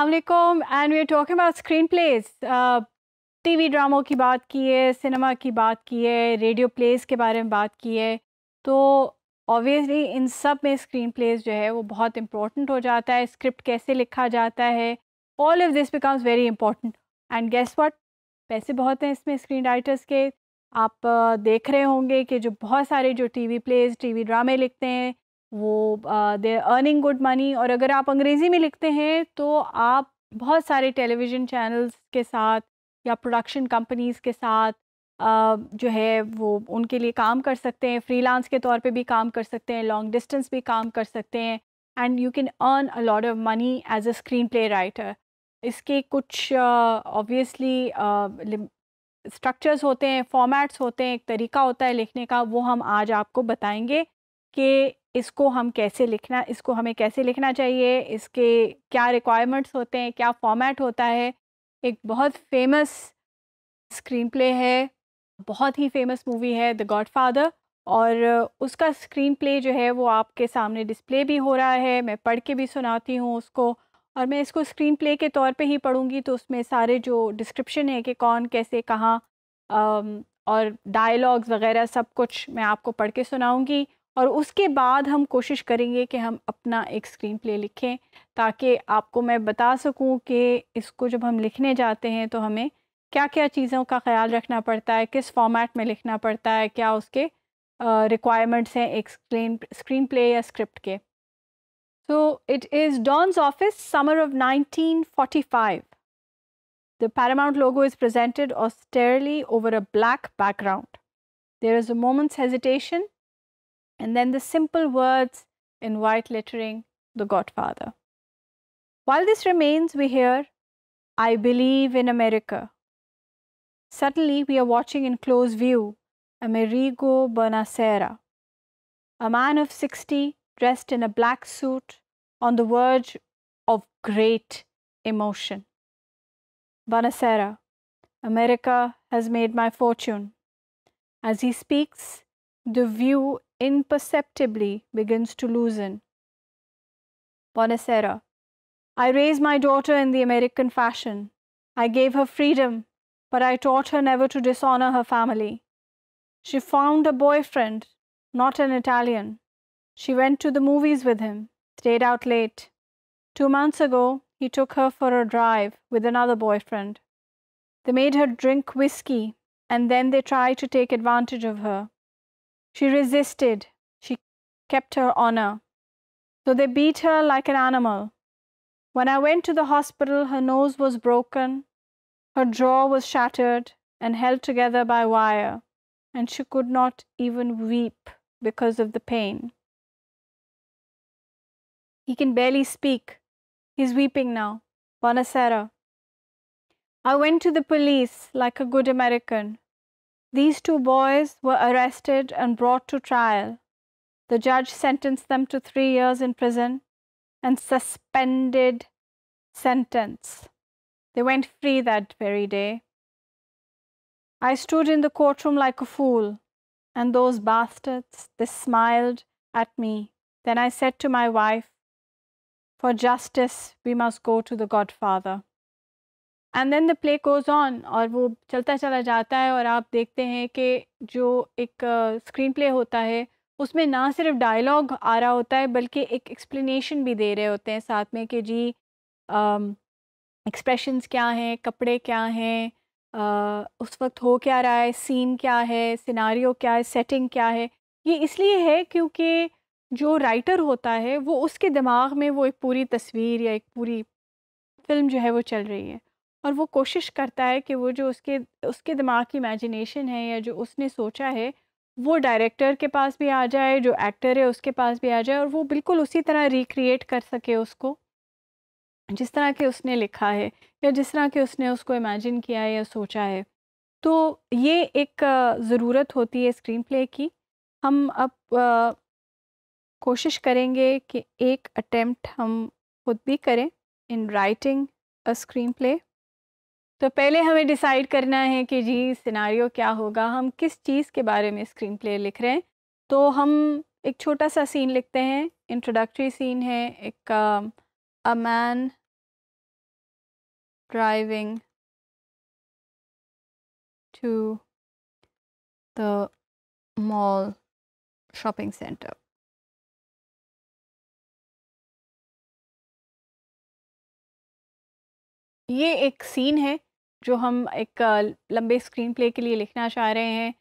Aslam and we talking about screen plays TV ड्रामों की बात की है सिनेमा की बात की है रेडियो प्लेस के बारे में बात की है तो ऑब्वियसली इन सब में स्क्रीन प्लेस जो है वो बहुत इम्पोर्टेंट हो जाता है स्क्रिप्ट कैसे लिखा जाता है all of this becomes very important and guess what पैसे बहुत हैं इसमें स्क्रीन राइटर्स के आप uh, देख रहे होंगे कि जो बहुत सारे जो टीवी प्लेज टीवी ड्रामे लिखते हैं वो दे अर्निंग गुड मनी और अगर आप अंग्रेज़ी में लिखते हैं तो आप बहुत सारे टेलीविज़न चैनल्स के साथ या प्रोडक्शन कंपनीज़ के साथ uh, जो है वो उनके लिए काम कर सकते हैं फ्रीलांस के तौर पे भी काम कर सकते हैं लॉन्ग डिस्टेंस भी काम कर सकते हैं and you can earn a lot of money as a screen play writer इसके कुछ ऑब्वियसली uh, स्ट्रक्चर्स uh, होते हैं फॉर्मेट्स होते हैं एक तरीका होता है लिखने का वो हम आज आपको बताएंगे कि इसको हम कैसे लिखना इसको हमें कैसे लिखना चाहिए इसके क्या रिक्वायरमेंट्स होते हैं क्या फॉर्मेट होता है एक बहुत फेमस स्क्रीन प्ले है बहुत ही फेमस मूवी है द गॉड फादर और उसका स्क्रीन प्ले जो है वो आपके सामने डिस्प्ले भी हो रहा है मैं पढ़ के भी सुनाती हूँ उसको और मैं इसको स्क्रीन प्ले के तौर पे ही पढ़ूँगी तो उसमें सारे जो डिस्क्रिप्शन है कि कौन कैसे कहाँ और डायलॉग्स वगैरह सब कुछ मैं आपको पढ़ के सुनाऊँगी और उसके बाद हम कोशिश करेंगे कि हम अपना एक स्क्रीन प्ले लिखें ताकि आपको मैं बता सकूं कि इसको जब हम लिखने जाते हैं तो हमें क्या क्या चीज़ों का ख्याल रखना पड़ता है किस फॉर्मेट में लिखना पड़ता है क्या उसके रिक्वायरमेंट्स हैं एक स्क्रीन स्क्रीन प्ले या स्क्रिप्ट के So it is Don's office, summer of 1945. The Paramount logo is presented austerely over a black background. There is a moment's hesitation and then the simple words in white lettering, The Godfather. While this remains, we hear, I believe in America. Suddenly, we are watching in close view Amerigo Bonacera, a man of 60 dressed in a black suit on the verge of great emotion. Bonacera, America has made my fortune. As he speaks, the view imperceptibly begins to loosen. Bonacera. I raised my daughter in the American fashion. I gave her freedom, but I taught her never to dishonor her family. She found a boyfriend, not an Italian. She went to the movies with him, stayed out late. Two months ago, he took her for a drive with another boyfriend. They made her drink whiskey and then they tried to take advantage of her. She resisted. She kept her honor. So they beat her like an animal. When I went to the hospital, her nose was broken, her jaw was shattered and held together by wire, and she could not even weep because of the pain. He can barely speak. He's weeping now. Bonacera. I went to the police like a good American. These two boys were arrested and brought to trial. The judge sentenced them to three years in prison and suspended sentence. They went free that very day. I stood in the courtroom like a fool, and those bastards, they smiled at me. Then I said to my wife, For justice, we must go to the Godfather. And then the play goes on और वो चलता चला जाता है और आप देखते हैं कि जो एक स्क्रीन uh, प्ले होता है उसमें ना सिर्फ डायलॉग आ रहा होता है बल्कि एक एक्सप्लेनेशन भी दे रहे होते हैं साथ में कि जी एक्सप्रेशंस uh, क्या हैं कपड़े क्या हैं uh, उस वक्त हो क्या रहा है सीन क्या है सिनारियो क्या है सेटिंग क्या है ये इसलिए है क्योंकि जो राइटर होता है वो उसके दिमाग में वो एक पूरी तस्वीर या एक पूरी फिल्म जो है वो चल रही है और वो कोशिश करता है कि वो जो उसके उसके दिमाग की इमेजिनेशन है या जो उसने सोचा है वो डायरेक्टर के पास भी आ जाए जो एक्टर है उसके पास भी आ जाए और वो बिल्कुल उसी तरह रिक्रिएट कर सके उसको जिस तरह के उसने लिखा है या जिस तरह के उसने उसको इमेजिन किया है या सोचा है तो ये एक ज़रूरत होती है स्क्रीन प्ले की हम अब आ, कोशिश करेंगे कि एक अटैम्प्ट हम खुद भी करें in writing a screen play तो पहले हमें डिसाइड करना है कि जी सिनारियो क्या होगा हम किस चीज़ के बारे में स्क्रीन प्ले लिख रहे हैं तो हम एक छोटा सा सीन लिखते हैं इंट्रोडक्टरी सीन है एक a man driving to the mall shopping centre ये एक सीन है जो हम एक लंबे स्क्रीन प्ले के लिए लिखना चाह रहे हैं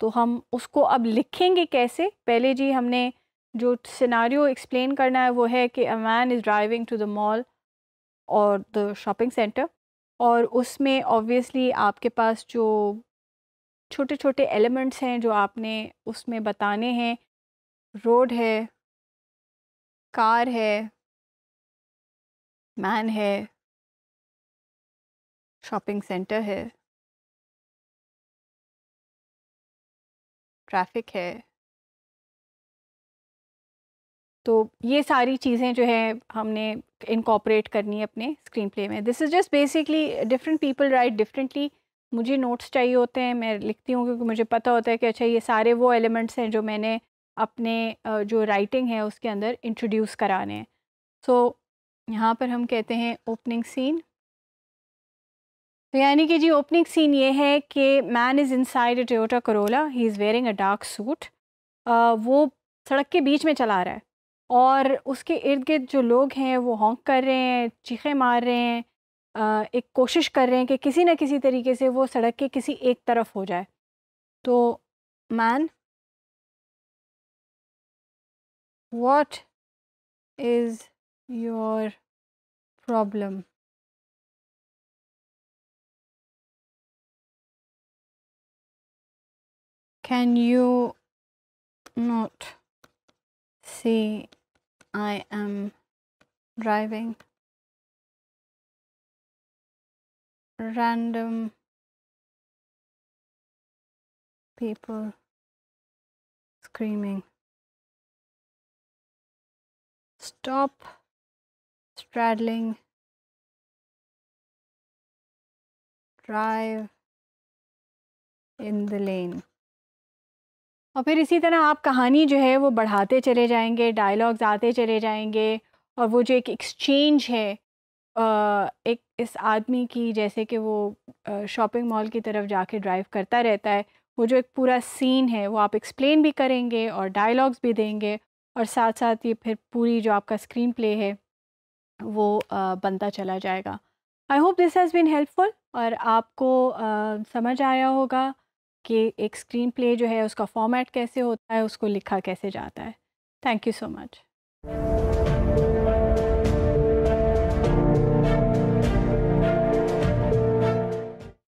तो हम उसको अब लिखेंगे कैसे पहले जी हमने जो सिनारी एक्सप्लेन करना है वो है कि a man is driving to the mall और द शॉपिंग सेंटर और उसमें ऑब्वियसली आपके पास जो छोटे छोटे एलिमेंट्स हैं जो आपने उसमें बताने हैं रोड है कार है मैन है शॉपिंग सेंटर है ट्रैफिक है तो ये सारी चीज़ें जो है हमने इनकॉपरेट करनी है अपने स्क्रीन प्ले में this is just basically different people write differently मुझे नोट्स चाहिए होते हैं मैं लिखती हूँ क्योंकि मुझे पता होता है कि अच्छा ये सारे वो एलिमेंट्स हैं जो मैंने अपने जो राइटिंग है उसके अंदर इंट्रोड्यूस कराने हैं सो so, यहाँ पर हम कहते हैं ओपनिंग सीन तो यानी कि जी ओपनिंग सीन ये है कि man is inside a Toyota Corolla he is wearing a dark suit वो सड़क के बीच में चला रहा है और उसके इर्द गिर्द जो लोग हैं वो हॉन्क कर रहे हैं चीखें मार रहे हैं uh, एक कोशिश कर रहे हैं कि किसी न किसी तरीके से वो सड़क के किसी एक तरफ हो जाए तो man what is your problem Can you not see I am driving? Random people screaming. Stop straddling. Drive in the lane. और फिर इसी तरह आप कहानी जो है वो बढ़ाते चले जाएंगे डायलॉग्स आते चले जाएंगे और वो जो एक एक्सचेंज है एक इस आदमी की जैसे कि वो शॉपिंग मॉल की तरफ जाके ड्राइव करता रहता है वो जो एक पूरा सीन है वो आप एक्सप्लेन भी करेंगे और डायलॉग्स भी देंगे और साथ साथ ये फिर पूरी जो आपका स्क्रीन प्ले है वो बनता चला जाएगा I hope this has been helpful और आपको समझ आया होगा कि एक स्क्रीन प्ले जो है उसका फॉर्मेट कैसे होता है उसको लिखा कैसे जाता है थैंक यू सो मच